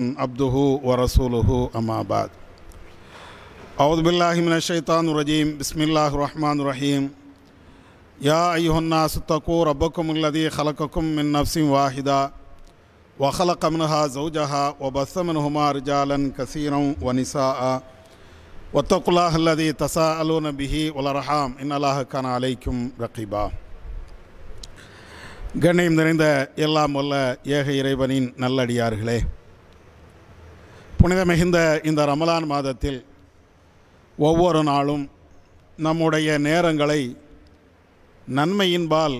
عبده ورسوله أما بعد أعوذ بالله من الشيطان الرجيم بسم الله الرحمن الرحيم يا أيها الناس اتقوا ربكم الذي خلقكم من نفس واحدة وخلق منها زوجها وبث منهما رجالا كثيرا ونساء واتقوا الله الذي تساءلون به والأرحام إن الله كان عليكم رقيبا கண்ணியம் நிறைந்த எல்லாம் வல்ல ஏக இறைவனின் நல்லடியார்களே புனித இந்த ரமலான் மாதத்தில் ஒவ்வொரு நாளும் நம்முடைய நேரங்களை நன்மையின்பால்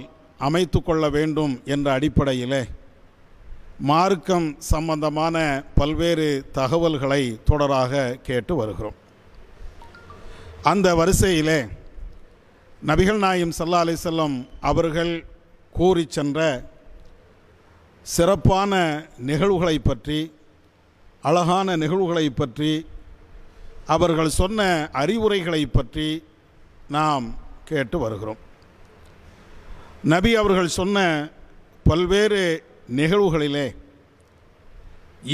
அமைத்து கொள்ள வேண்டும் என்ற அடிப்படையிலே மார்க்கம் சம்பந்தமான பல்வேறு தகவல்களை தொடராக கேட்டு வருகிறோம் அந்த வரிசையிலே நபிகள் நாயும் சல்லா அலி செல்லம் அவர்கள் கூறி சென்ற சிறப்பான நிகழ்வுகளை பற்றி அழகான நிகழ்வுகளை பற்றி அவர்கள் சொன்ன அறிவுரைகளை பற்றி நாம் கேட்டு வருகிறோம் நபி அவர்கள் சொன்ன பல்வேறு நிகழ்வுகளிலே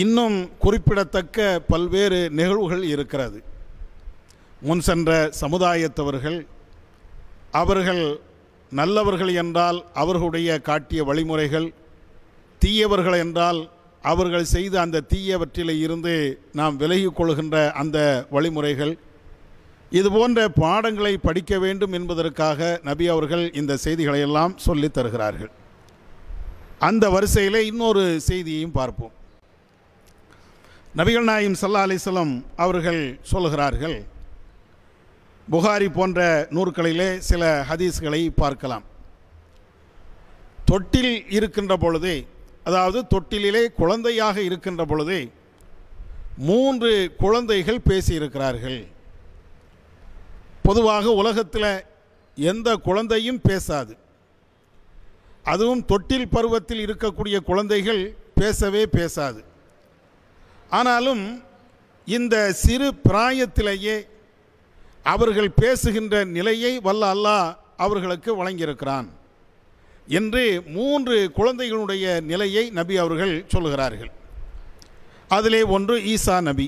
இன்னும் குறிப்பிடத்தக்க பல்வேறு நிகழ்வுகள் இருக்கிறது முன் சென்ற சமுதாயத்தவர்கள் அவர்கள் நல்லவர்கள் என்றால் அவர்களுடைய காட்டிய வழிமுறைகள் தீயவர்கள் என்றால் அவர்கள் செய்த அந்த தீயவற்றில் இருந்து நாம் விலகிக் கொள்கின்ற அந்த வழிமுறைகள் இதுபோன்ற பாடங்களை படிக்க வேண்டும் என்பதற்காக நபி அவர்கள் இந்த செய்திகளையெல்லாம் சொல்லி தருகிறார்கள் அந்த வரிசையில் இன்னொரு செய்தியையும் பார்ப்போம் நபிகள் நாயும் சல்லா அலிஸ்லம் அவர்கள் சொல்கிறார்கள் புகாரி போன்ற நூற்களிலே சில ஹதீஸ்களை பார்க்கலாம் தொட்டில் இருக்கின்ற பொழுதே அதாவது தொட்டிலே குழந்தையாக இருக்கின்ற பொழுதே மூன்று குழந்தைகள் பேசியிருக்கிறார்கள் பொதுவாக உலகத்தில் எந்த குழந்தையும் பேசாது அதுவும் தொட்டில் பருவத்தில் இருக்கக்கூடிய குழந்தைகள் பேசவே பேசாது ஆனாலும் இந்த சிறு பிராயத்திலேயே அவர்கள் பேசுகின்ற நிலையை வல்ல அல்லாஹ் அவர்களுக்கு வழங்கியிருக்கிறான் என்று மூன்று குழந்தைகளுடைய நிலையை நபி அவர்கள் சொல்லுகிறார்கள் அதிலே ஒன்று ஈசா நபி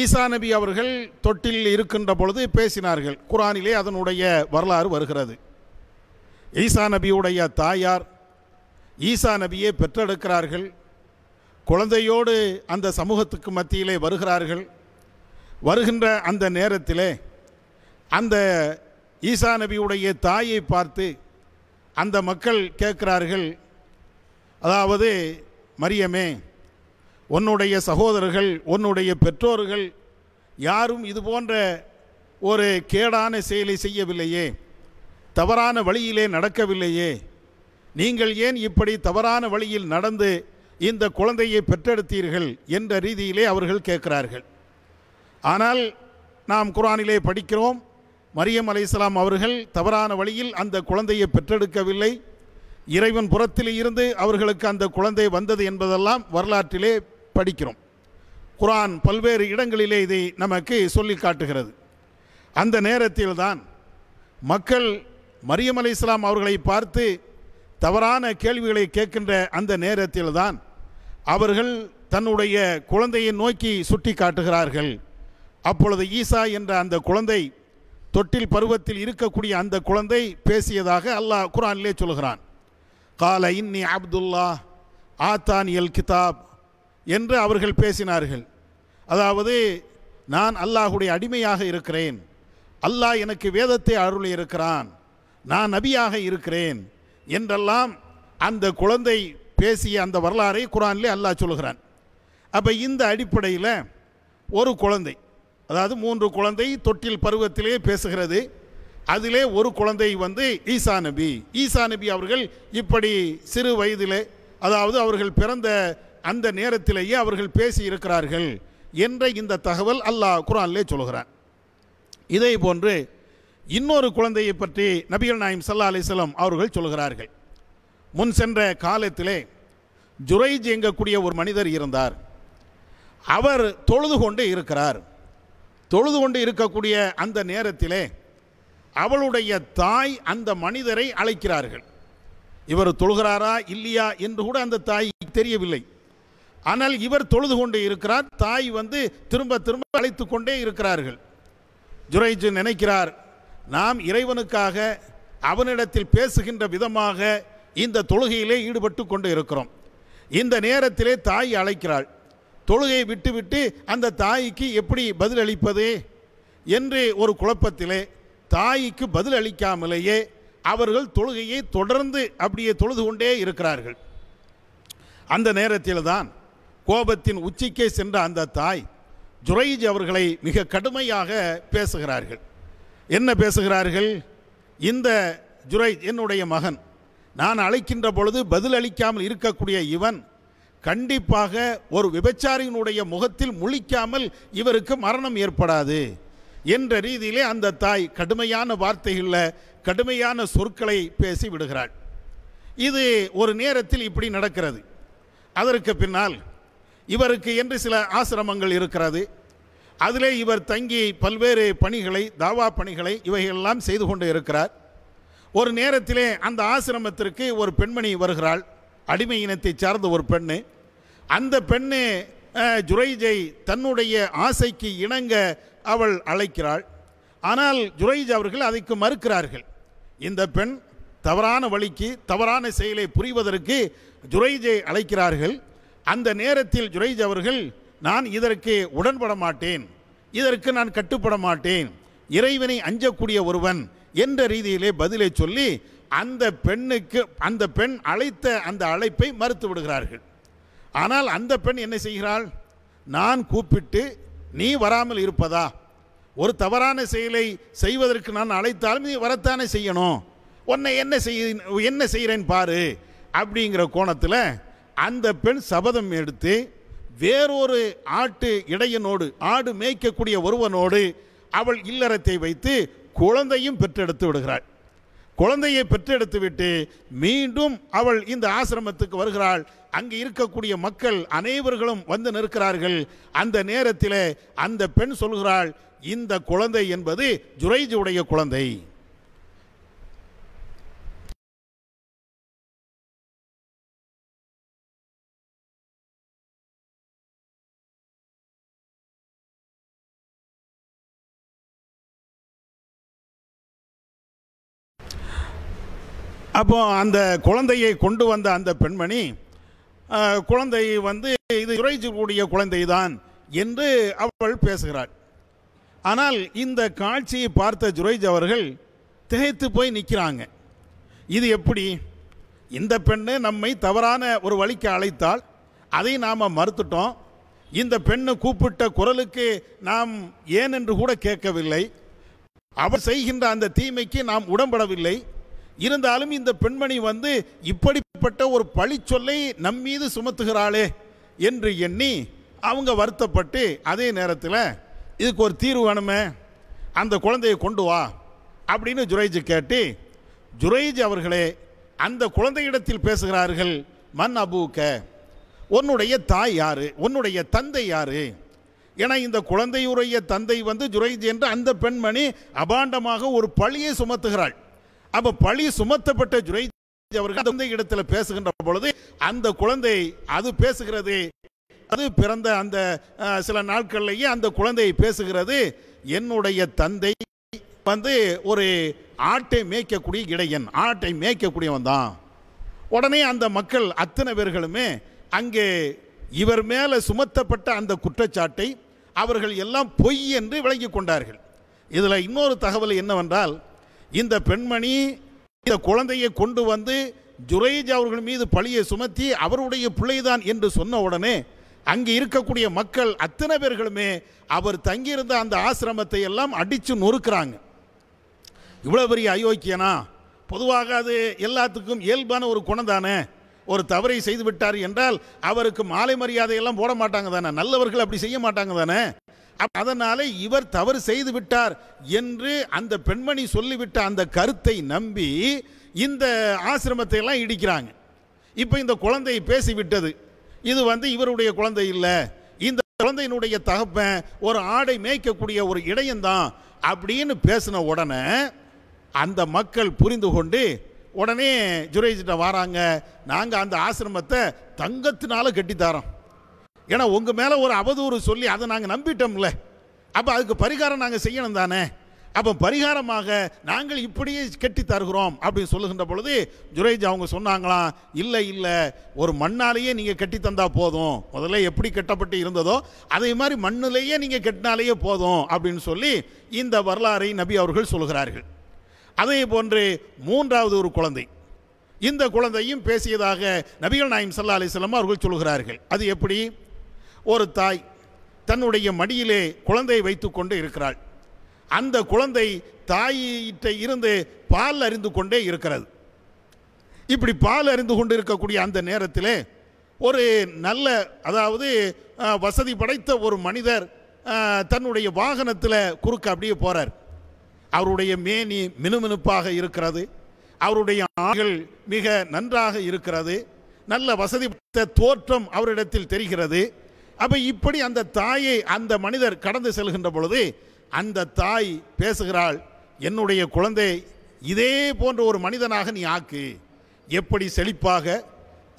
ஈசா நபி அவர்கள் தொட்டில் இருக்கின்ற பொழுது பேசினார்கள் குரானிலே அதனுடைய வரலாறு வருகிறது ஈசா நபியுடைய தாயார் ஈசா நபியை பெற்றெடுக்கிறார்கள் குழந்தையோடு அந்த சமூகத்துக்கு மத்தியிலே வருகிறார்கள் வருகின்ற அந்த நேரத்திலே அந்த ஈசா நபியுடைய தாயை பார்த்து அந்த மக்கள் கேட்கிறார்கள் அதாவது மரியமே உன்னுடைய சகோதரர்கள் உன்னுடைய பெற்றோர்கள் யாரும் இது போன்ற ஒரு கேடான செயலை செய்யவில்லையே தவறான வழியிலே நடக்கவில்லையே நீங்கள் ஏன் இப்படி தவறான வழியில் நடந்து இந்த குழந்தையை பெற்றெடுத்தீர்கள் என்ற ரீதியிலே அவர்கள் கேட்கிறார்கள் ஆனால் நாம் குரானிலே படிக்கிறோம் மரியம் அலையாம் அவர்கள் தவறான வழியில் அந்த குழந்தையை பெற்றெடுக்கவில்லை இறைவன் புறத்தில் இருந்து அவர்களுக்கு அந்த குழந்தை வந்தது என்பதெல்லாம் வரலாற்றிலே படிக்கிறோம் குரான் பல்வேறு இடங்களிலே இதை நமக்கு சொல்லி காட்டுகிறது அந்த நேரத்தில்தான் மக்கள் மரியம் அலி இஸ்லாம் அவர்களை பார்த்து தவறான கேள்விகளை கேட்கின்ற அந்த நேரத்தில்தான் அவர்கள் தன்னுடைய குழந்தையை நோக்கி சுட்டி காட்டுகிறார்கள் அப்பொழுது ஈசா என்ற அந்த குழந்தை தொட்டில் பருவத்தில் இருக்கக்கூடிய அந்த குழந்தை பேசியதாக அல்லாஹ் குரானிலே சொல்கிறான் கால இன்னி அப்துல்லா ஆத்தான் எல் கிதாப் என்று அவர்கள் பேசினார்கள் அதாவது நான் அல்லாஹுடைய அடிமையாக இருக்கிறேன் அல்லாஹ் எனக்கு வேதத்தை அருள் இருக்கிறான் நான் நபியாக இருக்கிறேன் என்றெல்லாம் அந்த குழந்தை பேசிய அந்த வரலாறை குரான்லே அல்லாஹ் சொல்கிறான் அப்போ இந்த அடிப்படையில் ஒரு குழந்தை அதாவது மூன்று குழந்தை தொட்டில் பருவத்திலே பேசுகிறது அதிலே ஒரு குழந்தை வந்து ஈசா நபி ஈசா நபி அவர்கள் இப்படி சிறு வயதிலே அதாவது அவர்கள் பிறந்த அந்த நேரத்திலேயே அவர்கள் பேசி இருக்கிறார்கள் என்ற இந்த தகவல் அல்லாஹ் குரான்லே சொல்கிறான் இதே போன்று இன்னொரு குழந்தையை பற்றி நபிகள் நாயம் சல்லா அலிஸ்லாம் அவர்கள் சொல்கிறார்கள் முன் சென்ற காலத்திலே ஜுரைஜ் எங்கக்கூடிய ஒரு மனிதர் இருந்தார் அவர் தொழுது கொண்டு இருக்கிறார் தொழுது கொண்டு இருக்கக்கூடிய அந்த நேரத்திலே அவளுடைய தாய் அந்த மனிதரை அழைக்கிறார்கள் இவர் தொழுகிறாரா இல்லையா என்று கூட அந்த தாய் தெரியவில்லை ஆனால் இவர் தொழுது கொண்டு இருக்கிறார் தாய் வந்து திரும்ப திரும்ப அழைத்து கொண்டே இருக்கிறார்கள் ஜுரைஜு நினைக்கிறார் நாம் இறைவனுக்காக அவனிடத்தில் பேசுகின்ற விதமாக இந்த தொழுகையிலே ஈடுபட்டு கொண்டு இருக்கிறோம் இந்த நேரத்திலே தாய் அழைக்கிறாள் தொழுகையை விட்டுவிட்டு அந்த தாய்க்கு எப்படி பதிலளிப்பது என்று ஒரு குழப்பத்திலே தாய்க்கு பதில் அளிக்காமலேயே அவர்கள் தொழுகையை தொடர்ந்து அப்படியே தொழுது கொண்டே இருக்கிறார்கள் அந்த நேரத்தில் தான் கோபத்தின் உச்சிக்கே சென்ற அந்த தாய் ஜுரைஜ் அவர்களை மிக கடுமையாக பேசுகிறார்கள் என்ன பேசுகிறார்கள் இந்த ஜுரைஜ் என்னுடைய மகன் நான் அழைக்கின்ற பொழுது பதில் அளிக்காமல் இருக்கக்கூடிய இவன் கண்டிப்பாக ஒரு விபச்சாரியினுடைய முகத்தில் முழிக்காமல் இவருக்கு மரணம் ஏற்படாது என்ற ரீதியிலே அந்த தாய் கடுமையான வார்த்தைகளில் கடுமையான சொற்களை பேசி விடுகிறாள் இது ஒரு நேரத்தில் இப்படி நடக்கிறது அதற்கு பின்னால் இவருக்கு என்று சில ஆசிரமங்கள் இருக்கிறது அதிலே இவர் தங்கி பல்வேறு பணிகளை தாவா பணிகளை இவைகளெல்லாம் செய்து கொண்டு இருக்கிறார் ஒரு நேரத்திலே அந்த ஆசிரமத்திற்கு ஒரு பெண்மணி வருகிறாள் அடிமை இனத்தை சார்ந்த ஒரு பெண்ணு அந்த பெண்ணு ஜுரைஜை தன்னுடைய ஆசைக்கு இணங்க அவள் அழைக்கிறாள் ஆனால் ஜுரைஜ் அவர்கள் அதைக்கு மறுக்கிறார்கள் இந்த பெண் தவறான வழிக்கு தவறான செயலை புரிவதற்கு ஜுரைஜை அழைக்கிறார்கள் அந்த நேரத்தில் ஜுரைஜ் அவர்கள் நான் இதற்கு உடன்பட மாட்டேன் இதற்கு நான் கட்டுப்பட மாட்டேன் இறைவனை அஞ்சக்கூடிய ஒருவன் என்ற ரீதியிலே பதிலை சொல்லி அந்த பெண்ணுக்கு அந்த பெண் அழைத்த அந்த அழைப்பை மறுத்து விடுகிறார்கள் ஆனால் அந்த பெண் என்ன செய்கிறாள் நான் கூப்பிட்டு நீ வராமல் இருப்பதா ஒரு தவறான செயலை செய்வதற்கு நான் அழைத்தாலும் நீ வரத்தானே செய்யணும் உன்னை என்ன செய்ய என்ன செய்கிறேன் பாரு அப்படிங்கிற கோணத்தில் அந்த பெண் சபதம் எடுத்து வேறொரு ஆட்டு இடையனோடு ஆடு மேய்க்கக்கூடிய ஒருவனோடு அவள் இல்லறத்தை வைத்து குழந்தையும் பெற்றெடுத்து விடுகிறாள் குழந்தையை விட்டு மீண்டும் அவள் இந்த ஆசிரமத்துக்கு வருகிறாள் அங்கு இருக்கக்கூடிய மக்கள் அனைவர்களும் வந்து நிற்கிறார்கள் அந்த நேரத்தில் அந்த பெண் சொல்கிறாள் இந்த குழந்தை என்பது ஜுரைஜுடைய குழந்தை அப்போ அந்த குழந்தையை கொண்டு வந்த அந்த பெண்மணி குழந்தை வந்து இது கூடிய குழந்தை தான் என்று அவள் பேசுகிறாள் ஆனால் இந்த காட்சியை பார்த்த ஜுரைஜ் அவர்கள் திகைத்து போய் நிற்கிறாங்க இது எப்படி இந்த பெண்ணு நம்மை தவறான ஒரு வழிக்கு அழைத்தால் அதை நாம் மறுத்துட்டோம் இந்த பெண்ணு கூப்பிட்ட குரலுக்கு நாம் ஏன் என்று கூட கேட்கவில்லை அவர் செய்கின்ற அந்த தீமைக்கு நாம் உடம்படவில்லை இருந்தாலும் இந்த பெண்மணி வந்து இப்படிப்பட்ட ஒரு பழி சொல்லை நம்மீது சுமத்துகிறாளே என்று எண்ணி அவங்க வருத்தப்பட்டு அதே நேரத்தில் இதுக்கு ஒரு தீர்வு வேணுமே அந்த குழந்தையை கொண்டு வா அப்படின்னு ஜுரேஜ் கேட்டு ஜுரேஜ் அவர்களே அந்த குழந்தையிடத்தில் பேசுகிறார்கள் மன் அபூக்க உன்னுடைய தாய் யாரு உன்னுடைய தந்தை யார் ஏன்னா இந்த குழந்தையுடைய தந்தை வந்து ஜுரேஜ் என்று அந்த பெண்மணி அபாண்டமாக ஒரு பழியை சுமத்துகிறாள் அப்ப பழி சுமத்தப்பட்ட ஜுரை அவர்கள் அந்த இடத்துல பேசுகின்ற பொழுது அந்த குழந்தை அது பேசுகிறது அது பிறந்த அந்த சில நாட்கள்லேயே அந்த குழந்தை பேசுகிறது என்னுடைய தந்தை வந்து ஒரு ஆட்டை மேய்க்கக்கூடிய இடையன் ஆட்டை மேய்க்கக்கூடியவன் தான் உடனே அந்த மக்கள் அத்தனை பேர்களுமே அங்கே இவர் மேலே சுமத்தப்பட்ட அந்த குற்றச்சாட்டை அவர்கள் எல்லாம் பொய் என்று விளங்கி கொண்டார்கள் இதில் இன்னொரு தகவல் என்னவென்றால் இந்த பெண்மணி இந்த குழந்தையை கொண்டு வந்து ஜுரேஜ் அவர்கள் மீது பழியை சுமத்தி அவருடைய பிள்ளைதான் என்று சொன்ன உடனே அங்கே இருக்கக்கூடிய மக்கள் அத்தனை பேர்களுமே அவர் தங்கியிருந்த அந்த ஆசிரமத்தை எல்லாம் அடித்து நொறுக்கிறாங்க இவ்வளோ பெரிய அயோக்கியனா பொதுவாக அது எல்லாத்துக்கும் இயல்பான ஒரு குணம் தானே ஒரு தவறை செய்து விட்டார் என்றால் அவருக்கு மாலை மரியாதையெல்லாம் போட மாட்டாங்க தானே நல்லவர்கள் அப்படி செய்ய மாட்டாங்க தானே அதனால இவர் தவறு செய்து விட்டார் என்று அந்த பெண்மணி சொல்லிவிட்ட அந்த கருத்தை நம்பி இந்த ஆசிரமத்தை எல்லாம் இடிக்கிறாங்க இப்போ இந்த குழந்தை பேசிவிட்டது இது வந்து இவருடைய குழந்தை இல்லை இந்த குழந்தையினுடைய தகப்பன் ஒரு ஆடை மேய்க்கக்கூடிய ஒரு இடையந்தான் அப்படின்னு பேசின உடனே அந்த மக்கள் புரிந்து கொண்டு உடனே ஜுரேஜிட்ட வராங்க நாங்கள் அந்த ஆசிரமத்தை தங்கத்தினால கட்டித்தாரோம் ஏன்னா உங்கள் மேலே ஒரு அவதூறு சொல்லி அதை நாங்கள் நம்பிட்டோம்ல அப்போ அதுக்கு பரிகாரம் நாங்கள் செய்யணும் தானே அப்போ பரிகாரமாக நாங்கள் இப்படியே கெட்டி தருகிறோம் அப்படின்னு சொல்லுகின்ற பொழுது ஜுரேஜ் அவங்க சொன்னாங்களாம் இல்லை இல்லை ஒரு மண்ணாலேயே நீங்கள் கட்டி தந்தால் போதும் முதல்ல எப்படி கட்டப்பட்டு இருந்ததோ அதே மாதிரி மண்ணிலேயே நீங்கள் கட்டினாலேயே போதும் அப்படின்னு சொல்லி இந்த வரலாறை நபி அவர்கள் சொல்கிறார்கள் அதே போன்று மூன்றாவது ஒரு குழந்தை இந்த குழந்தையும் பேசியதாக நபிகள் நாயம் சல்லா அலிஸ்லாம் அவர்கள் சொல்கிறார்கள் அது எப்படி ஒரு தாய் தன்னுடைய மடியிலே குழந்தை வைத்து கொண்டு இருக்கிறாள் அந்த குழந்தை தாயிட்ட இருந்து பால் அறிந்து கொண்டே இருக்கிறது இப்படி பால் அறிந்து கொண்டு இருக்கக்கூடிய அந்த நேரத்தில் ஒரு நல்ல அதாவது வசதி படைத்த ஒரு மனிதர் தன்னுடைய வாகனத்தில் குறுக்க அப்படியே போகிறார் அவருடைய மேனி மினுமினுப்பாக இருக்கிறது அவருடைய ஆண்கள் மிக நன்றாக இருக்கிறது நல்ல வசதி தோற்றம் அவரிடத்தில் தெரிகிறது அப்போ இப்படி அந்த தாயை அந்த மனிதர் கடந்து செல்கின்ற பொழுது அந்த தாய் பேசுகிறாள் என்னுடைய குழந்தை இதே போன்ற ஒரு மனிதனாக நீ ஆக்கு எப்படி செழிப்பாக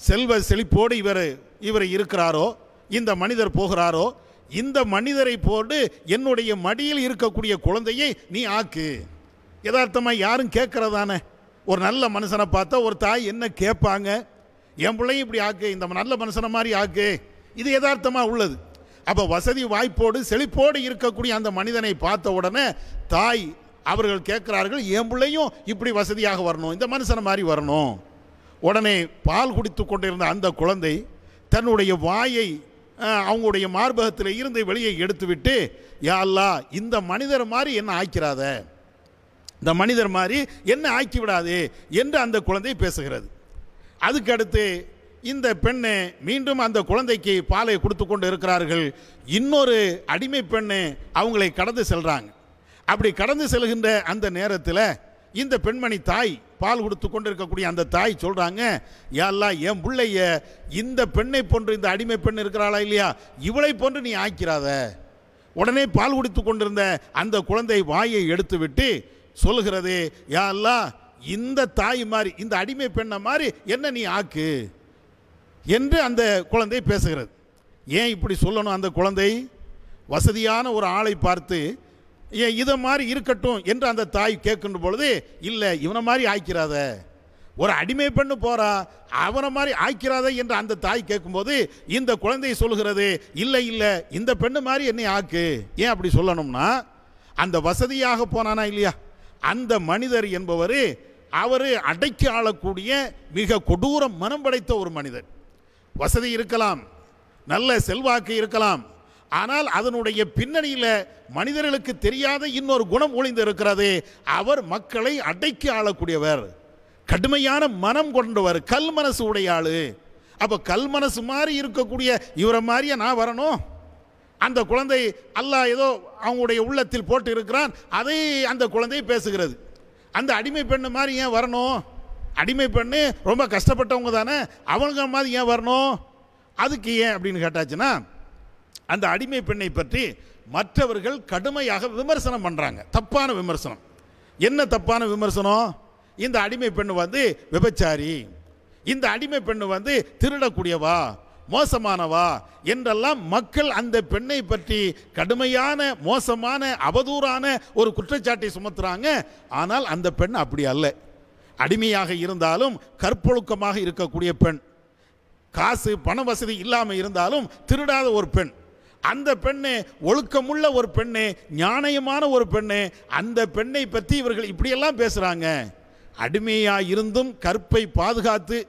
செல்வ செழிப்போடு இவர் இவர் இருக்கிறாரோ இந்த மனிதர் போகிறாரோ இந்த மனிதரை போட்டு என்னுடைய மடியில் இருக்கக்கூடிய குழந்தையை நீ ஆக்கு யதார்த்தமாக யாரும் கேட்குறதானே ஒரு நல்ல மனுஷனை பார்த்தா ஒரு தாய் என்ன கேட்பாங்க என் பிள்ளையும் இப்படி ஆக்கு இந்த நல்ல மனுஷனை மாதிரி ஆக்கு இது யதார்த்தமாக உள்ளது அப்போ வசதி வாய்ப்போடு செழிப்போடு இருக்கக்கூடிய அந்த மனிதனை பார்த்த உடனே தாய் அவர்கள் கேட்குறார்கள் என் பிள்ளையும் இப்படி வசதியாக வரணும் இந்த மனுஷனை மாதிரி வரணும் உடனே பால் குடித்து கொண்டிருந்த அந்த குழந்தை தன்னுடைய வாயை அவங்களுடைய மார்பகத்தில் இருந்து வெளியே எடுத்துவிட்டு யாழ்லா இந்த மனிதர் மாதிரி என்ன ஆக்கிறாத இந்த மனிதர் மாதிரி என்ன ஆக்கி விடாது என்று அந்த குழந்தை பேசுகிறது அதுக்கடுத்து இந்த பெண்ணு மீண்டும் அந்த குழந்தைக்கு பாலை கொடுத்து கொண்டு இருக்கிறார்கள் இன்னொரு அடிமை பெண்ணு அவங்களை கடந்து செல்கிறாங்க அப்படி கடந்து செல்கின்ற அந்த நேரத்தில் இந்த பெண்மணி தாய் பால் கொடுத்து கொண்டு இருக்கக்கூடிய அந்த தாய் சொல்கிறாங்க யாரெல்லாம் என் பிள்ளைய இந்த பெண்ணை போன்று இந்த அடிமை பெண் இருக்கிறாளா இல்லையா இவளை போன்று நீ ஆக்கிறாத உடனே பால் குடித்து கொண்டிருந்த அந்த குழந்தை வாயை எடுத்து விட்டு சொல்கிறது யாரெல்லாம் இந்த தாய் மாதிரி இந்த அடிமை பெண்ணை மாதிரி என்ன நீ ஆக்கு என்று அந்த குழந்தை பேசுகிறது ஏன் இப்படி சொல்லணும் அந்த குழந்தை வசதியான ஒரு ஆளை பார்த்து ஏன் இதை மாதிரி இருக்கட்டும் என்று அந்த தாய் கேட்கின்ற பொழுது இல்லை இவனை மாதிரி ஆய்க்கிறாத ஒரு அடிமை பெண்ணு போகிறா அவனை மாதிரி ஆய்க்கிறாத என்று அந்த தாய் கேட்கும்போது இந்த குழந்தை சொல்கிறது இல்லை இல்லை இந்த பெண்ணு மாதிரி என்னை ஆக்கு ஏன் அப்படி சொல்லணும்னா அந்த வசதியாக போனானா இல்லையா அந்த மனிதர் என்பவர் அவர் அடைக்கி ஆளக்கூடிய மிக கொடூரம் மனம் படைத்த ஒரு மனிதன் வசதி இருக்கலாம் நல்ல செல்வாக்கு இருக்கலாம் ஆனால் அதனுடைய பின்னணியில் மனிதர்களுக்கு தெரியாத இன்னொரு குணம் ஒளிந்து இருக்கிறது அவர் மக்களை அடைக்கி ஆளக்கூடியவர் கடுமையான மனம் கொண்டவர் கல் மனசு உடைய ஆளு அப்போ கல் மனசு மாதிரி இருக்கக்கூடிய இவரை மாதிரியே நான் வரணும் அந்த குழந்தை அல்லாஹ் ஏதோ அவங்களுடைய உள்ளத்தில் போட்டு இருக்கிறான் அதை அந்த குழந்தை பேசுகிறது அந்த அடிமை பெண்ணு மாதிரி ஏன் வரணும் அடிமை பெண்ணு ரொம்ப கஷ்டப்பட்டவங்க தானே அவனுங்க மாதிரி ஏன் வரணும் அதுக்கு ஏன் அப்படின்னு கேட்டாச்சுன்னா அந்த அடிமை பெண்ணை பற்றி மற்றவர்கள் கடுமையாக விமர்சனம் பண்ணுறாங்க தப்பான விமர்சனம் என்ன தப்பான விமர்சனம் இந்த அடிமை பெண் வந்து விபச்சாரி இந்த அடிமை பெண்ணு வந்து திருடக்கூடியவா மோசமானவா என்றெல்லாம் மக்கள் அந்த பெண்ணை பற்றி கடுமையான மோசமான அவதூறான ஒரு குற்றச்சாட்டை சுமத்துறாங்க ஆனால் அந்த பெண் அப்படி அல்ல அடிமையாக இருந்தாலும் கற்பொழுக்கமாக இருக்கக்கூடிய பெண் காசு பண வசதி இல்லாமல் இருந்தாலும் திருடாத ஒரு பெண் அந்த பெண்ணே ஒழுக்கமுள்ள ஒரு பெண்ணே ஞானயமான ஒரு பெண்ணே அந்த பெண்ணை பற்றி இவர்கள் இப்படியெல்லாம் பேசுகிறாங்க அடிமையாக இருந்தும் கற்பை பாதுகாத்து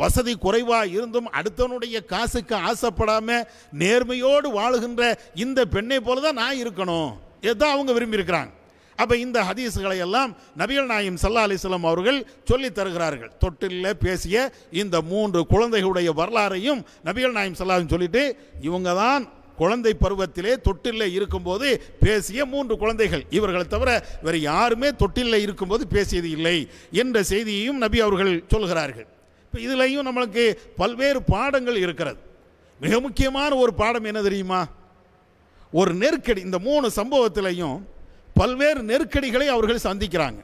வசதி குறைவாக இருந்தும் அடுத்தவனுடைய காசுக்கு ஆசைப்படாமல் நேர்மையோடு வாழுகின்ற இந்த பெண்ணை போல தான் நான் இருக்கணும் எதான் அவங்க விரும்பியிருக்கிறாங்க அப்போ இந்த ஹதீஸுகளை எல்லாம் நபிகள் நாயம் சல்லா அலிஸ்லாம் அவர்கள் சொல்லி தருகிறார்கள் தொட்டிலில் பேசிய இந்த மூன்று குழந்தைகளுடைய வரலாறையும் நபிகள் நாயம் சல்லாஹும் சொல்லிட்டு இவங்க தான் குழந்தை பருவத்திலே தொட்டிலில் இருக்கும்போது பேசிய மூன்று குழந்தைகள் இவர்களை தவிர வேறு யாருமே தொட்டிலில் இருக்கும்போது பேசியது இல்லை என்ற செய்தியையும் நபி அவர்கள் சொல்கிறார்கள் இப்போ இதுலேயும் நம்மளுக்கு பல்வேறு பாடங்கள் இருக்கிறது மிக முக்கியமான ஒரு பாடம் என்ன தெரியுமா ஒரு நெருக்கடி இந்த மூணு சம்பவத்திலையும் பல்வேறு நெருக்கடிகளை அவர்கள் சந்திக்கிறாங்க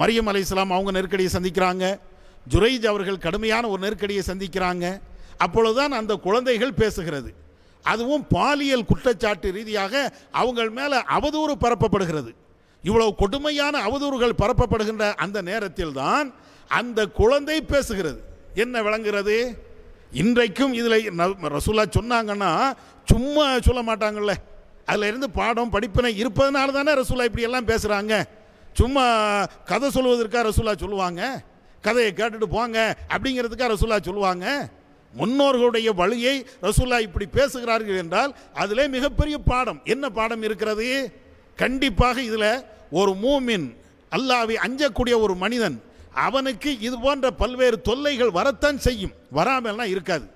மரியம் அலி இஸ்லாம் அவங்க நெருக்கடியை சந்திக்கிறாங்க ஜுரைஜ் அவர்கள் கடுமையான ஒரு நெருக்கடியை சந்திக்கிறாங்க அப்பொழுதுதான் அந்த குழந்தைகள் பேசுகிறது அதுவும் பாலியல் குற்றச்சாட்டு ரீதியாக அவங்கள் மேலே அவதூறு பரப்பப்படுகிறது இவ்வளவு கொடுமையான அவதூறுகள் பரப்பப்படுகின்ற அந்த நேரத்தில் தான் அந்த குழந்தை பேசுகிறது என்ன விளங்குகிறது இன்றைக்கும் இதில் ரசூலா சொன்னாங்கன்னா சும்மா சொல்ல மாட்டாங்கள்ல அதில் இருந்து பாடம் படிப்பினை இருப்பதனால தானே ரசூலா இப்படியெல்லாம் பேசுகிறாங்க சும்மா கதை சொல்வதற்காக ரசூலா சொல்லுவாங்க கதையை கேட்டுட்டு போங்க அப்படிங்கிறதுக்காக ரசூலா சொல்லுவாங்க முன்னோர்களுடைய வழியை ரசூலா இப்படி பேசுகிறார்கள் என்றால் அதிலே மிகப்பெரிய பாடம் என்ன பாடம் இருக்கிறது கண்டிப்பாக இதில் ஒரு மூமின் அல்லாவை அஞ்சக்கூடிய ஒரு மனிதன் அவனுக்கு இது போன்ற பல்வேறு தொல்லைகள் வரத்தான் செய்யும் வராமல்லாம் இருக்காது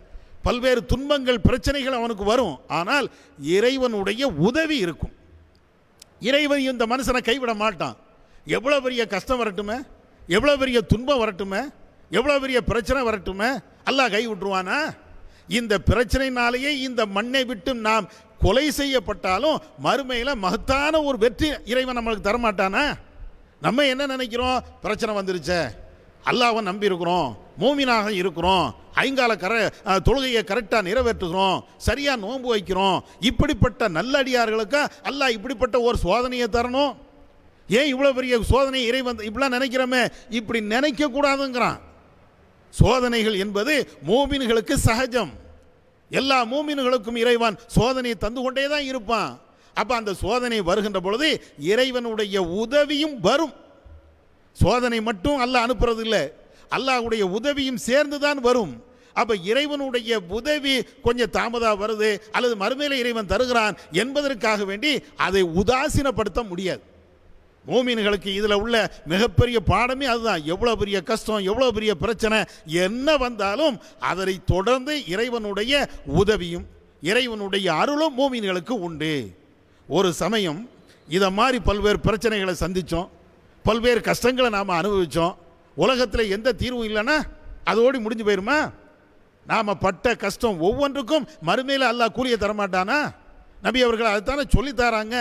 பல்வேறு துன்பங்கள் பிரச்சனைகள் அவனுக்கு வரும் ஆனால் இறைவனுடைய உதவி இருக்கும் இறைவன் இந்த மனுஷனை கைவிட மாட்டான் எவ்வளோ பெரிய கஷ்டம் வரட்டுமே எவ்வளோ பெரிய துன்பம் வரட்டுமே எவ்வளோ பெரிய பிரச்சனை வரட்டுமே அல்லாஹ் கை விட்டுருவானா இந்த பிரச்சனைனாலேயே இந்த மண்ணை விட்டு நாம் கொலை செய்யப்பட்டாலும் மறுமையில் மகத்தான ஒரு வெற்றி இறைவன் நம்மளுக்கு தரமாட்டானா நம்ம என்ன நினைக்கிறோம் பிரச்சனை வந்துருச்சே அல்லாவை நம்பியிருக்கிறோம் மூமினாக இருக்கிறோம் ஐங்கால கர தொழுகையை கரெக்டாக நிறைவேற்றுகிறோம் சரியாக நோன்பு வைக்கிறோம் இப்படிப்பட்ட நல்லடியார்களுக்கு அல்லாஹ் இப்படிப்பட்ட ஒரு சோதனையை தரணும் ஏன் இவ்வளோ பெரிய சோதனை இறைவன் இப்படிலாம் நினைக்கிறோமே இப்படி நினைக்கக்கூடாதுங்கிறான் சோதனைகள் என்பது மூமின்களுக்கு சகஜம் எல்லா மூமின்களுக்கும் இறைவன் சோதனையை தந்து கொண்டே தான் இருப்பான் அப்போ அந்த சோதனை வருகின்ற பொழுது இறைவனுடைய உதவியும் வரும் சோதனை மட்டும் அல்ல அனுப்புறது இல்லை அல்லாஹுடைய உதவியும் சேர்ந்து தான் வரும் அப்போ இறைவனுடைய உதவி கொஞ்சம் தாமதாக வருது அல்லது மறுமையில் இறைவன் தருகிறான் என்பதற்காக வேண்டி அதை உதாசீனப்படுத்த முடியாது மூமின்களுக்கு இதில் உள்ள மிகப்பெரிய பாடமே அதுதான் எவ்வளோ பெரிய கஷ்டம் எவ்வளோ பெரிய பிரச்சனை என்ன வந்தாலும் அதனை தொடர்ந்து இறைவனுடைய உதவியும் இறைவனுடைய அருளும் மூமீன்களுக்கு உண்டு ஒரு சமயம் இதை மாதிரி பல்வேறு பிரச்சனைகளை சந்தித்தோம் பல்வேறு கஷ்டங்களை நாம் அனுபவித்தோம் உலகத்தில் எந்த தீர்வும் இல்லைன்னா அதோடு முடிஞ்சு போயிருமா நாம் பட்ட கஷ்டம் ஒவ்வொன்றுக்கும் மறுமையில் அல்லாஹ் கூலியை தரமாட்டானா நபி அவர்கள் அதுதானே சொல்லித்தாராங்க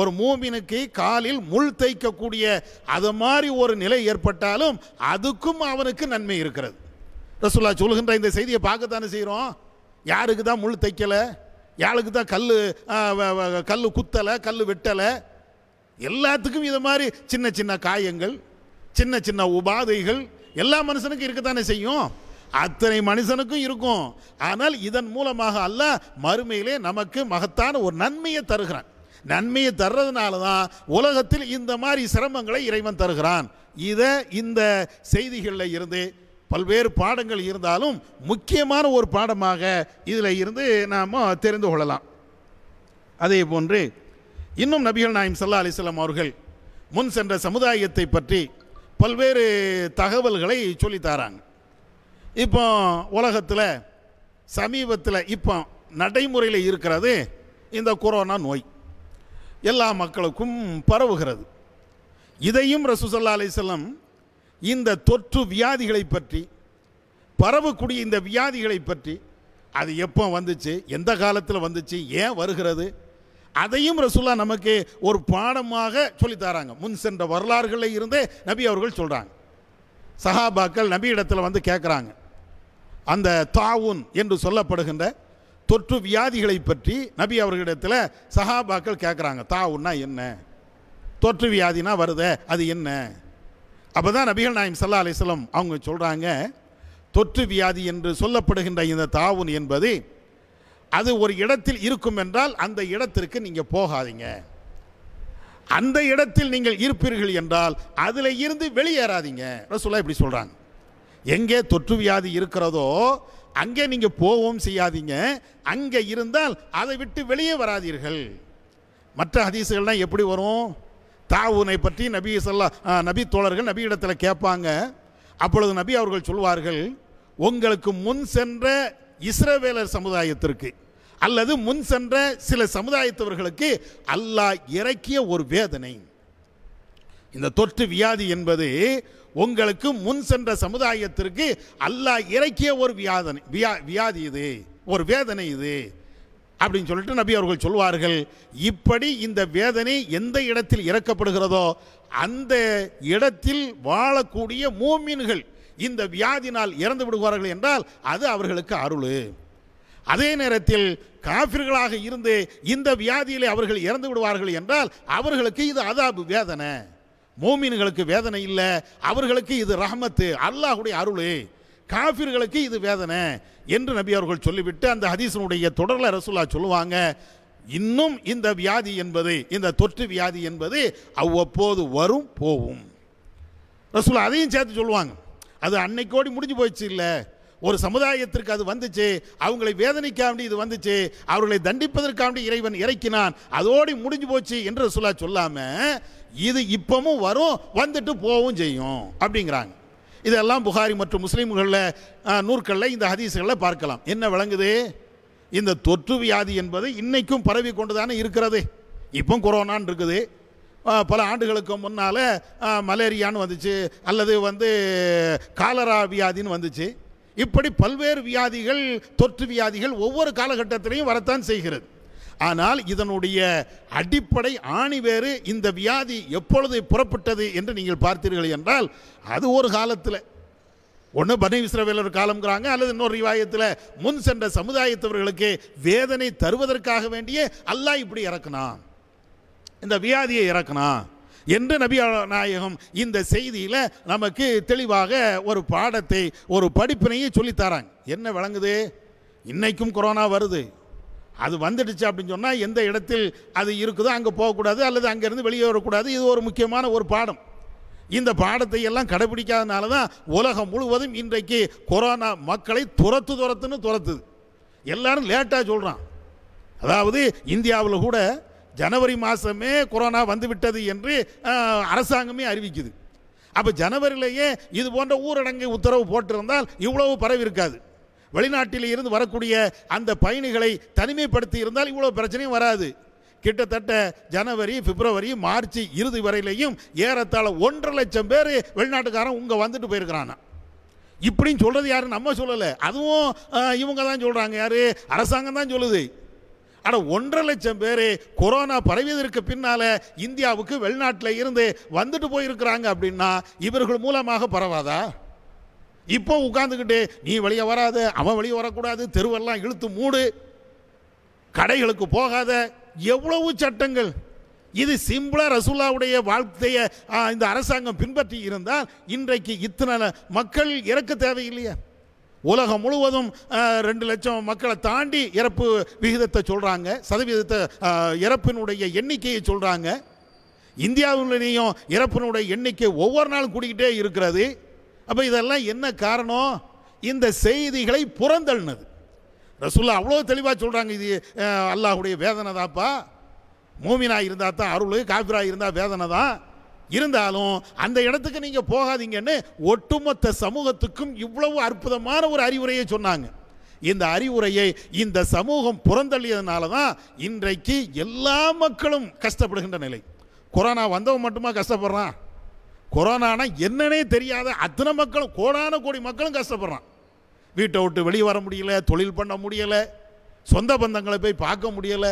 ஒரு மூமினுக்கு காலில் முள் தைக்கக்கூடிய அது மாதிரி ஒரு நிலை ஏற்பட்டாலும் அதுக்கும் அவனுக்கு நன்மை இருக்கிறது ரசுல்லா சொல்லுகின்ற இந்த செய்தியை பார்க்கத்தானே செய்கிறோம் யாருக்கு தான் முள் தைக்கலை யாருக்கு தான் கல் கல் குத்தலை கல் வெட்டலை எல்லாத்துக்கும் இது மாதிரி சின்ன சின்ன காயங்கள் சின்ன சின்ன உபாதைகள் எல்லா மனுஷனுக்கும் இருக்கத்தானே செய்யும் அத்தனை மனுஷனுக்கும் இருக்கும் ஆனால் இதன் மூலமாக அல்ல மறுமையிலே நமக்கு மகத்தான ஒரு நன்மையை தருகிறான் நன்மையை தர்றதுனால தான் உலகத்தில் இந்த மாதிரி சிரமங்களை இறைவன் தருகிறான் இதை இந்த செய்திகளில் இருந்து பல்வேறு பாடங்கள் இருந்தாலும் முக்கியமான ஒரு பாடமாக இதில் இருந்து நாம் தெரிந்து கொள்ளலாம் அதே போன்று இன்னும் நபிகள் நாயம் சல்லா அலிஸ்லாம் அவர்கள் முன் சென்ற சமுதாயத்தை பற்றி பல்வேறு தகவல்களை சொல்லித்தாராங்க இப்போ உலகத்தில் சமீபத்தில் இப்போ நடைமுறையில் இருக்கிறது இந்த கொரோனா நோய் எல்லா மக்களுக்கும் பரவுகிறது இதையும் ரசூசல்லா அலிசல்லம் இந்த தொற்று வியாதிகளை பற்றி பரவக்கூடிய இந்த வியாதிகளை பற்றி அது எப்போ வந்துச்சு எந்த காலத்தில் வந்துச்சு ஏன் வருகிறது அதையும் ரசூல்லா நமக்கு ஒரு பாடமாக தராங்க முன் சென்ற வரலாறுகளில் இருந்தே நபி அவர்கள் சொல்கிறாங்க சஹாபாக்கள் நபி இடத்துல வந்து கேட்குறாங்க அந்த தாவுன் என்று சொல்லப்படுகின்ற தொற்று வியாதிகளை பற்றி நபி அவர்களிடத்தில் சஹாபாக்கள் கேட்குறாங்க தாவுன்னா என்ன தொற்று வியாதினா வருத அது என்ன அப்போ தான் நபிகள் நாயம் சல்லா அலிஸ்லம் அவங்க சொல்கிறாங்க தொற்று வியாதி என்று சொல்லப்படுகின்ற இந்த தாவுன் என்பது அது ஒரு இடத்தில் இருக்கும் என்றால் அந்த இடத்திற்கு நீங்கள் போகாதீங்க அந்த இடத்தில் நீங்கள் இருப்பீர்கள் என்றால் அதில் இருந்து வெளியேறாதீங்க ரசூலா இப்படி சொல்கிறாங்க எங்கே தொற்று வியாதி இருக்கிறதோ அங்கே நீங்கள் போகவும் செய்யாதீங்க அங்கே இருந்தால் அதை விட்டு வெளியே வராதீர்கள் மற்ற ஹதீசுகள்லாம் எப்படி வரும் தாவூனை பற்றி நபி சொல்லா நபி தோழர்கள் நபி இடத்துல கேட்பாங்க அப்பொழுது நபி அவர்கள் சொல்வார்கள் உங்களுக்கு முன் சென்ற இஸ்ரவேலர் சமுதாயத்திற்கு அல்லது முன் சென்ற சில சமுதாயத்தவர்களுக்கு அல்லாஹ் இறக்கிய ஒரு வேதனை இந்த தொற்று வியாதி என்பது உங்களுக்கு முன் சென்ற சமுதாயத்திற்கு அல்லாஹ் இறக்கிய ஒரு வியாதனை வியா வியாதி இது ஒரு வேதனை இது அப்படின்னு சொல்லிட்டு நபி அவர்கள் சொல்வார்கள் இப்படி இந்த வேதனை எந்த இடத்தில் இறக்கப்படுகிறதோ அந்த இடத்தில் வாழக்கூடிய மூமீன்கள் இந்த வியாதினால் இறந்து விடுவார்கள் என்றால் அது அவர்களுக்கு அருள் அதே நேரத்தில் காஃபிர்களாக இருந்து இந்த வியாதியிலே அவர்கள் இறந்து விடுவார்கள் என்றால் அவர்களுக்கு இது அதாபு வேதனை மோமீன்களுக்கு வேதனை இல்லை அவர்களுக்கு இது ரஹமத்து அல்லாஹுடைய அருள் காஃபிர்களுக்கு இது வேதனை என்று நபி அவர்கள் சொல்லிவிட்டு அந்த ஹதீசனுடைய தொடரில் ரசுல்லா சொல்லுவாங்க இன்னும் இந்த வியாதி என்பது இந்த தொற்று வியாதி என்பது அவ்வப்போது வரும் போகும் ரசூலா அதையும் சேர்த்து சொல்லுவாங்க அது அன்னைக்கோடி முடிஞ்சு போயிடுச்சு இல்லை ஒரு சமுதாயத்திற்கு அது வந்துச்சு அவங்களை வேதனைக்காண்டி இது வந்துச்சு அவர்களை தண்டிப்பதற்காண்டி இறைவன் இறக்கினான் அதோடு முடிஞ்சு போச்சு என்று சொல்ல சொல்லாம இது இப்பவும் வரும் வந்துட்டு போவும் செய்யும் அப்படிங்கிறாங்க இதெல்லாம் புகாரி மற்றும் முஸ்லீம்களில் நூற்களில் இந்த ஹதீஸ்களில் பார்க்கலாம் என்ன விளங்குது இந்த தொற்று வியாதி என்பது இன்னைக்கும் பரவி கொண்டு தானே இருக்கிறது இப்போ கொரோனான் இருக்குது பல ஆண்டுகளுக்கு முன்னால் மலேரியான்னு வந்துச்சு அல்லது வந்து காலரா வியாதின்னு வந்துச்சு இப்படி பல்வேறு வியாதிகள் தொற்று வியாதிகள் ஒவ்வொரு காலகட்டத்திலையும் வரத்தான் செய்கிறது ஆனால் இதனுடைய அடிப்படை ஆணி வேறு இந்த வியாதி எப்பொழுது புறப்பட்டது என்று நீங்கள் பார்த்தீர்கள் என்றால் அது ஒரு காலத்தில் ஒன்று பனி இஸ்ரவேலர் காலம்ங்கிறாங்க அல்லது இன்னொரு ரிவாயத்தில் முன் சென்ற சமுதாயத்தவர்களுக்கு வேதனை தருவதற்காக வேண்டிய அல்லாஹ் இப்படி இறக்குனான் இந்த வியாதியை இறக்கணும் என்று நபி நாயகம் இந்த செய்தியில் நமக்கு தெளிவாக ஒரு பாடத்தை ஒரு படிப்பினையை சொல்லித்தராங்க என்ன விளங்குது இன்னைக்கும் கொரோனா வருது அது வந்துடுச்சு அப்படின்னு சொன்னால் எந்த இடத்தில் அது இருக்குதோ அங்கே போகக்கூடாது அல்லது அங்கேருந்து வெளியே வரக்கூடாது இது ஒரு முக்கியமான ஒரு பாடம் இந்த பாடத்தை எல்லாம் கடைபிடிக்காதனால தான் உலகம் முழுவதும் இன்றைக்கு கொரோனா மக்களை துரத்து துரத்துன்னு துரத்துது எல்லாரும் லேட்டாக சொல்கிறான் அதாவது இந்தியாவில் கூட ஜனவரி மாதமே கொரோனா வந்துவிட்டது என்று அரசாங்கமே அறிவிக்குது அப்போ ஜனவரியிலேயே இது போன்ற ஊரடங்கு உத்தரவு போட்டிருந்தால் இவ்வளவு பரவி இருக்காது வெளிநாட்டில் இருந்து வரக்கூடிய அந்த பயணிகளை தனிமைப்படுத்தி இருந்தால் இவ்வளோ பிரச்சனையும் வராது கிட்டத்தட்ட ஜனவரி பிப்ரவரி மார்ச் இறுதி வரையிலையும் ஏறத்தாழ ஒன்றரை லட்சம் பேர் வெளிநாட்டுக்காரன் உங்கள் வந்துட்டு போயிருக்கிறானா இப்படின்னு சொல்கிறது யாரும் நம்ம சொல்லலை அதுவும் இவங்க தான் சொல்கிறாங்க யார் அரசாங்கம் தான் சொல்லுது ஆனால் ஒன்றரை லட்சம் பேர் கொரோனா பரவியதற்கு பின்னால் இந்தியாவுக்கு வெளிநாட்டில் இருந்து வந்துட்டு போயிருக்கிறாங்க அப்படின்னா இவர்கள் மூலமாக பரவாதா இப்போ உட்காந்துக்கிட்டு நீ வெளியே வராது அவன் வெளியே வரக்கூடாது தெருவெல்லாம் இழுத்து மூடு கடைகளுக்கு போகாத எவ்வளவு சட்டங்கள் இது சிம்பிளாக ரசூல்லாவுடைய வாழ்க்கையை இந்த அரசாங்கம் பின்பற்றி இருந்தால் இன்றைக்கு இத்தனை மக்கள் இறக்க தேவையில்லையா உலகம் முழுவதும் ரெண்டு லட்சம் மக்களை தாண்டி இறப்பு விகிதத்தை சொல்கிறாங்க சதவீதத்தை இறப்பினுடைய எண்ணிக்கையை சொல்கிறாங்க இந்தியாவிலேயும் இறப்பினுடைய எண்ணிக்கை ஒவ்வொரு நாளும் கூடிக்கிட்டே இருக்கிறது அப்போ இதெல்லாம் என்ன காரணம் இந்த செய்திகளை புறந்தள்ளினது ரசுல்லா அவ்வளோ தெளிவாக சொல்கிறாங்க இது அல்லாஹுடைய வேதனை தாப்பா மூமினாக இருந்தால் தான் அருள் காஃபிராக இருந்தால் வேதனை தான் இருந்தாலும் அந்த இடத்துக்கு நீங்கள் போகாதீங்கன்னு ஒட்டுமொத்த சமூகத்துக்கும் இவ்வளவு அற்புதமான ஒரு அறிவுரையை சொன்னாங்க இந்த அறிவுரையை இந்த சமூகம் புறந்தள்ளியதுனால தான் இன்றைக்கு எல்லா மக்களும் கஷ்டப்படுகின்ற நிலை கொரோனா வந்தவன் மட்டுமா கஷ்டப்படுறான் கொரோனானா என்னன்னே தெரியாத அத்தனை மக்களும் கோடான கோடி மக்களும் கஷ்டப்படுறான் வீட்டை விட்டு வெளியே வர முடியல தொழில் பண்ண முடியலை சொந்த பந்தங்களை போய் பார்க்க முடியலை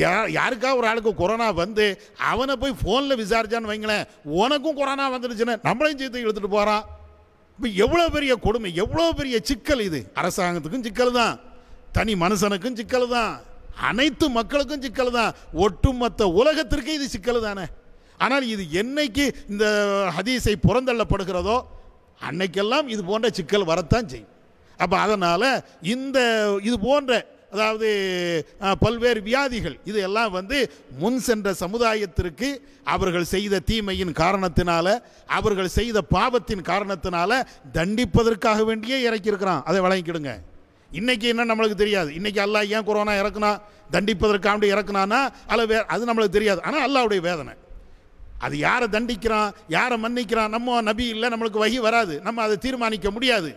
யா யாருக்கா ஒரு ஆளுக்கு கொரோனா வந்து அவனை போய் ஃபோனில் விசாரிச்சான்னு வைங்களேன் உனக்கும் கொரோனா வந்துடுச்சுன்னு நம்மளையும் சேர்த்து எடுத்துகிட்டு போகிறான் இப்போ எவ்வளோ பெரிய கொடுமை எவ்வளோ பெரிய சிக்கல் இது அரசாங்கத்துக்கும் சிக்கல் தான் தனி மனுஷனுக்கும் சிக்கல் தான் அனைத்து மக்களுக்கும் சிக்கல் தான் ஒட்டுமொத்த உலகத்திற்கு இது சிக்கல் தானே ஆனால் இது என்னைக்கு இந்த ஹதீஸை புறந்தள்ளப்படுகிறதோ அன்னைக்கெல்லாம் இது போன்ற சிக்கல் வரத்தான் செய்யும் அப்போ அதனால் இந்த இது போன்ற அதாவது பல்வேறு வியாதிகள் இது எல்லாம் வந்து முன் சென்ற சமுதாயத்திற்கு அவர்கள் செய்த தீமையின் காரணத்தினால அவர்கள் செய்த பாவத்தின் காரணத்தினால தண்டிப்பதற்காக வேண்டியே இறக்கியிருக்கிறான் அதை வழங்கிக்கிடுங்க இன்றைக்கி என்ன நம்மளுக்கு தெரியாது இன்றைக்கி அல்லாஹ் ஏன் கொரோனா இறக்குனா வேண்டிய இறக்குனானா அல்ல வே அது நம்மளுக்கு தெரியாது ஆனால் அல்லாவுடைய வேதனை அது யாரை தண்டிக்கிறான் யாரை மன்னிக்கிறான் நம்ம நபி இல்லை நம்மளுக்கு வகி வராது நம்ம அதை தீர்மானிக்க முடியாது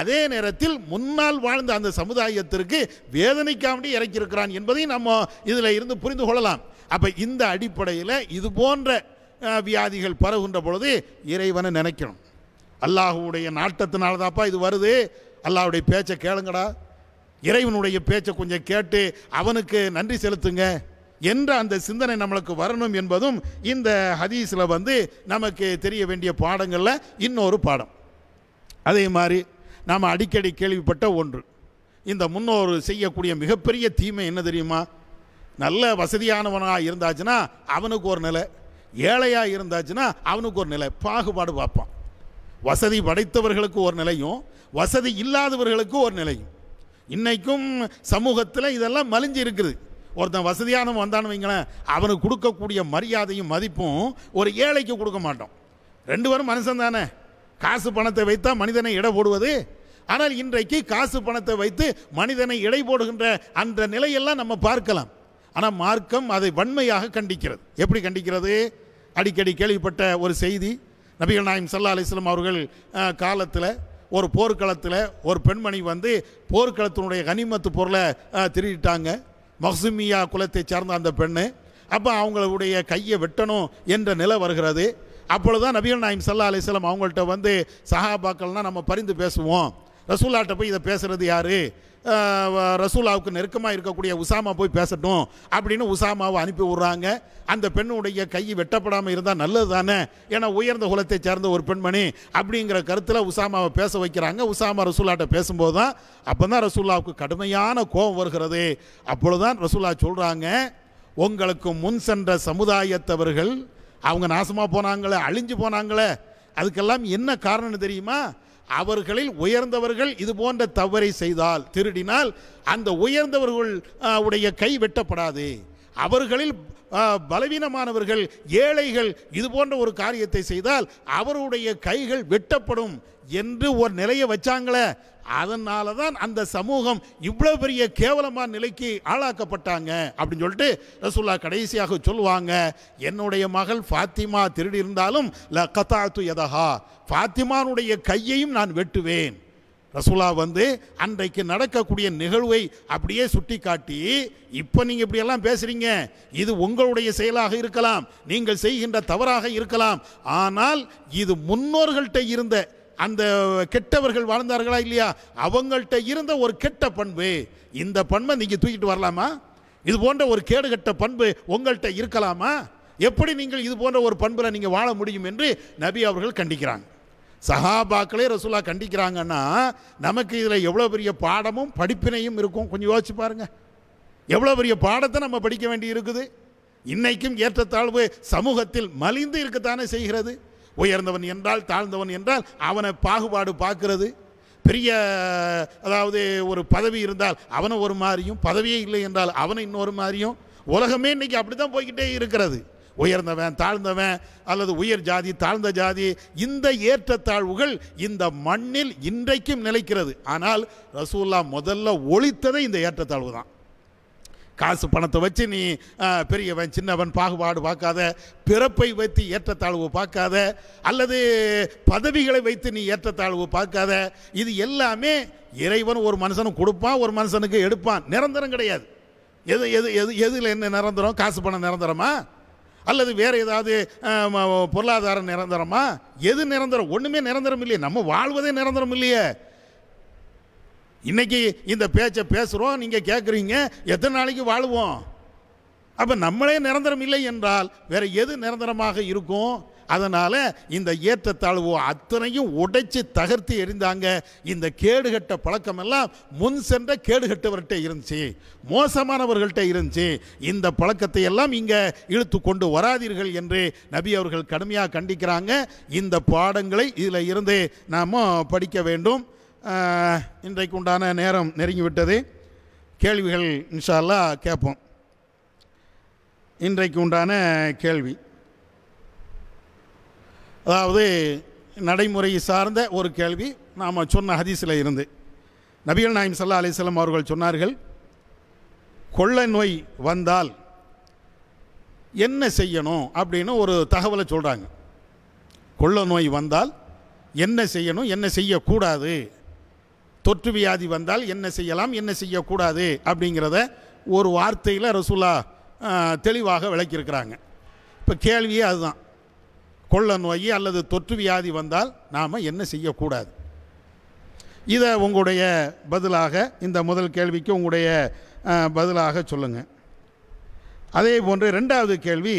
அதே நேரத்தில் முன்னால் வாழ்ந்த அந்த சமுதாயத்திற்கு வேதனைக்காமடி இறக்கியிருக்கிறான் என்பதையும் நம்ம இதில் இருந்து புரிந்து கொள்ளலாம் அப்போ இந்த அடிப்படையில் இது போன்ற வியாதிகள் பரவுகின்ற பொழுது இறைவனை நினைக்கணும் அல்லாஹுடைய நாட்டத்தினால தாப்பா இது வருது அல்லாஹுடைய பேச்சை கேளுங்கடா இறைவனுடைய பேச்சை கொஞ்சம் கேட்டு அவனுக்கு நன்றி செலுத்துங்க என்ற அந்த சிந்தனை நம்மளுக்கு வரணும் என்பதும் இந்த ஹதீஸில் வந்து நமக்கு தெரிய வேண்டிய பாடங்களில் இன்னொரு பாடம் அதே மாதிரி நாம் அடிக்கடி கேள்விப்பட்ட ஒன்று இந்த முன்னோர் செய்யக்கூடிய மிகப்பெரிய தீமை என்ன தெரியுமா நல்ல வசதியானவனாக இருந்தாச்சுன்னா அவனுக்கு ஒரு நிலை ஏழையாக இருந்தாச்சுன்னா அவனுக்கு ஒரு நிலை பாகுபாடு பார்ப்பான் வசதி படைத்தவர்களுக்கு ஒரு நிலையும் வசதி இல்லாதவர்களுக்கு ஒரு நிலையும் இன்றைக்கும் சமூகத்தில் இதெல்லாம் மலிஞ்சு இருக்குது ஒருத்தன் வசதியானவன் வந்தான்னு வைங்களேன் அவனுக்கு கொடுக்கக்கூடிய மரியாதையும் மதிப்பும் ஒரு ஏழைக்கு கொடுக்க மாட்டோம் ரெண்டு பேரும் மனுஷன் தானே காசு பணத்தை வைத்தால் மனிதனை இட போடுவது ஆனால் இன்றைக்கு காசு பணத்தை வைத்து மனிதனை இடை போடுகின்ற அந்த நிலையெல்லாம் நம்ம பார்க்கலாம் ஆனால் மார்க்கம் அதை வன்மையாக கண்டிக்கிறது எப்படி கண்டிக்கிறது அடிக்கடி கேள்விப்பட்ட ஒரு செய்தி நபிகள் நாயம் சல்லா அலிஸ்லாம் அவர்கள் காலத்தில் ஒரு போர்க்களத்தில் ஒரு பெண்மணி வந்து போர்க்களத்தினுடைய கனிமத்து பொருளை திருடிட்டாங்க மஹ்சுமியா குலத்தை சார்ந்த அந்த பெண்ணு அப்போ அவங்களுடைய கையை வெட்டணும் என்ற நிலை வருகிறது அப்பொழுதுதான் நபிகள் நாயிம் சல்லா அலிஸ்லாம் அவங்கள்ட்ட வந்து சஹாபாக்கள்னால் நம்ம பரிந்து பேசுவோம் ரசூல்லாட்ட போய் இதை பேசுகிறது யார் ரசூலாவுக்கு நெருக்கமாக இருக்கக்கூடிய உசாமா போய் பேசட்டும் அப்படின்னு உசாமாவை அனுப்பி விட்றாங்க அந்த பெண்ணுடைய கை வெட்டப்படாமல் இருந்தால் நல்லது தானே ஏன்னா உயர்ந்த குலத்தை சேர்ந்த ஒரு பெண்மணி அப்படிங்கிற கருத்தில் உசாமாவை பேச வைக்கிறாங்க உசாமா ரசூலாட்ட பேசும்போது தான் அப்போ தான் ரசூல்லாவுக்கு கடுமையான கோபம் வருகிறது அப்பொழுது தான் ரசூல்லா சொல்கிறாங்க உங்களுக்கு முன் சென்ற சமுதாயத்தவர்கள் அவங்க நாசமாக போனாங்களே அழிஞ்சு போனாங்களே அதுக்கெல்லாம் என்ன காரணம் தெரியுமா அவர்களில் உயர்ந்தவர்கள் இது போன்ற தவறை செய்தால் திருடினால் அந்த உயர்ந்தவர்கள் உடைய கை வெட்டப்படாது அவர்களில் பலவீனமானவர்கள் ஏழைகள் இது போன்ற ஒரு காரியத்தை செய்தால் அவருடைய கைகள் வெட்டப்படும் என்று ஒரு நிலையை வச்சாங்களே அதனால தான் அந்த சமூகம் இவ்வளோ பெரிய கேவலமான நிலைக்கு ஆளாக்கப்பட்டாங்க அப்படின்னு சொல்லிட்டு ரசூல்லா கடைசியாக சொல்லுவாங்க என்னுடைய மகள் ஃபாத்திமா திருடி இருந்தாலும் ல து எதஹா ஃபாத்திமானுடைய கையையும் நான் வெட்டுவேன் ரசூலா வந்து அன்றைக்கு நடக்கக்கூடிய நிகழ்வை அப்படியே சுட்டி காட்டி இப்போ நீங்கள் இப்படியெல்லாம் பேசுகிறீங்க இது உங்களுடைய செயலாக இருக்கலாம் நீங்கள் செய்கின்ற தவறாக இருக்கலாம் ஆனால் இது முன்னோர்கள்ட்ட இருந்த அந்த கெட்டவர்கள் வாழ்ந்தார்களா இல்லையா அவங்கள்ட்ட இருந்த ஒரு கெட்ட பண்பு இந்த பண்பை நீங்கள் தூக்கிட்டு வரலாமா இது போன்ற ஒரு கேடுகட்ட பண்பு உங்கள்கிட்ட இருக்கலாமா எப்படி நீங்கள் இது போன்ற ஒரு பண்பில் நீங்கள் வாழ முடியும் என்று நபி அவர்கள் கண்டிக்கிறாங்க சஹாபாக்களே ரசூலா கண்டிக்கிறாங்கன்னா நமக்கு இதில் எவ்வளோ பெரிய பாடமும் படிப்பினையும் இருக்கும் கொஞ்சம் யோசிச்சு பாருங்கள் எவ்வளோ பெரிய பாடத்தை நம்ம படிக்க வேண்டி இருக்குது இன்றைக்கும் ஏற்றத்தாழ்வு சமூகத்தில் மலிந்து இருக்கத்தானே செய்கிறது உயர்ந்தவன் என்றால் தாழ்ந்தவன் என்றால் அவனை பாகுபாடு பார்க்கறது பெரிய அதாவது ஒரு பதவி இருந்தால் அவனை ஒரு மாதிரியும் பதவியே இல்லை என்றால் அவனை இன்னொரு மாதிரியும் உலகமே இன்றைக்கி அப்படி தான் போய்கிட்டே இருக்கிறது உயர்ந்தவன் தாழ்ந்தவன் அல்லது உயர் ஜாதி தாழ்ந்த ஜாதி இந்த ஏற்றத்தாழ்வுகள் இந்த மண்ணில் இன்றைக்கும் நிலைக்கிறது ஆனால் ரசூல்லா முதல்ல ஒழித்ததே இந்த ஏற்றத்தாழ்வு தான் காசு பணத்தை வச்சு நீ பெரியவன் சின்னவன் பாகுபாடு பார்க்காத பிறப்பை வைத்து ஏற்றத்தாழ்வு பார்க்காத அல்லது பதவிகளை வைத்து நீ ஏற்றத்தாழ்வு பார்க்காத இது எல்லாமே இறைவன் ஒரு மனுஷனுக்கு கொடுப்பான் ஒரு மனுஷனுக்கு எடுப்பான் நிரந்தரம் கிடையாது எது எது எது எதில் என்ன நிரந்தரம் காசு பணம் நிரந்தரமா அல்லது வேறு ஏதாவது பொருளாதாரம் நிரந்தரமா எது நிரந்தரம் ஒன்றுமே நிரந்தரம் இல்லையே நம்ம வாழ்வதே நிரந்தரம் இல்லையே இன்னைக்கு இந்த பேச்சை பேசுகிறோம் நீங்கள் கேட்குறீங்க எத்தனை நாளைக்கு வாழ்வோம் அப்போ நம்மளே நிரந்தரம் இல்லை என்றால் வேற எது நிரந்தரமாக இருக்கும் அதனால் இந்த ஏற்றத்தாழ்வு அத்தனையும் உடைச்சி தகர்த்து எறிந்தாங்க இந்த கேடுகட்ட பழக்கமெல்லாம் முன் சென்ற கேடுகட்டவர்கிட்ட இருந்துச்சு மோசமானவர்கள்ட்ட இருந்துச்சு இந்த பழக்கத்தை எல்லாம் இங்கே இழுத்து கொண்டு வராதீர்கள் என்று நபி அவர்கள் கடுமையாக கண்டிக்கிறாங்க இந்த பாடங்களை இதில் இருந்து நாம் படிக்க வேண்டும் இன்றைக்கு உண்டான நேரம் நெருங்கிவிட்டது கேள்விகள் இன்ஷால்லா கேட்போம் இன்றைக்கு உண்டான கேள்வி அதாவது நடைமுறை சார்ந்த ஒரு கேள்வி நாம் சொன்ன ஹதீஸில் இருந்து நபிகள் நாயம் சல்லா அலிஸ்லாம் அவர்கள் சொன்னார்கள் கொள்ள நோய் வந்தால் என்ன செய்யணும் அப்படின்னு ஒரு தகவலை சொல்கிறாங்க கொள்ள நோய் வந்தால் என்ன செய்யணும் என்ன செய்யக்கூடாது தொற்று வியாதி வந்தால் என்ன செய்யலாம் என்ன செய்யக்கூடாது அப்படிங்கிறத ஒரு வார்த்தையில் ரசூலா தெளிவாக விளக்கியிருக்கிறாங்க இப்போ கேள்வியே அதுதான் கொள்ள நோய் அல்லது தொற்று வியாதி வந்தால் நாம் என்ன செய்யக்கூடாது இதை உங்களுடைய பதிலாக இந்த முதல் கேள்விக்கு உங்களுடைய பதிலாக சொல்லுங்கள் அதே போன்று ரெண்டாவது கேள்வி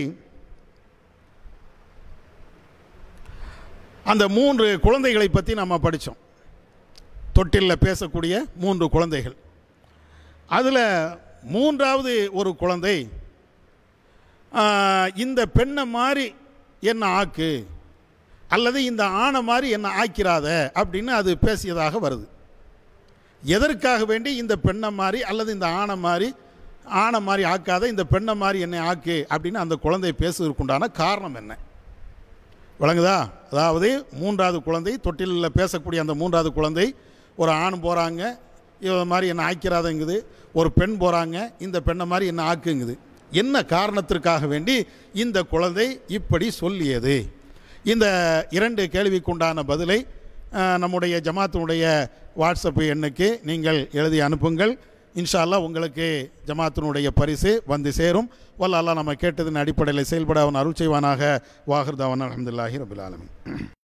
அந்த மூன்று குழந்தைகளை பற்றி நம்ம படித்தோம் தொட்டிலில் பேசக்கூடிய மூன்று குழந்தைகள் அதில் மூன்றாவது ஒரு குழந்தை இந்த பெண்ணை மாதிரி என்னை ஆக்கு அல்லது இந்த ஆணை மாதிரி என்னை ஆக்கிறாத அப்படின்னு அது பேசியதாக வருது எதற்காக வேண்டி இந்த பெண்ணை மாதிரி அல்லது இந்த ஆணை மாதிரி ஆணை மாதிரி ஆக்காத இந்த பெண்ணை மாதிரி என்னை ஆக்கு அப்படின்னு அந்த குழந்தையை பேசுவதற்குண்டான காரணம் என்ன விளங்குதா அதாவது மூன்றாவது குழந்தை தொட்டிலில் பேசக்கூடிய அந்த மூன்றாவது குழந்தை ஒரு ஆண் போகிறாங்க இவ மாதிரி என்னை ஆக்கிறாதங்குது ஒரு பெண் போகிறாங்க இந்த பெண்ணை மாதிரி என்ன ஆக்குங்குது என்ன காரணத்திற்காக வேண்டி இந்த குழந்தை இப்படி சொல்லியது இந்த இரண்டு கேள்விக்குண்டான பதிலை நம்முடைய ஜமாத்தினுடைய வாட்ஸ்அப் எண்ணுக்கு நீங்கள் எழுதி அனுப்புங்கள் இன்ஷால்லா உங்களுக்கு ஜமாத்தினுடைய பரிசு வந்து சேரும் வல்ல நம்ம கேட்டதின் அடிப்படையில் செயல்பட அவன் அருள் செய்வானாக வாகர்தாவன் அலமதுல்லாஹி ரபுல்லாலமின்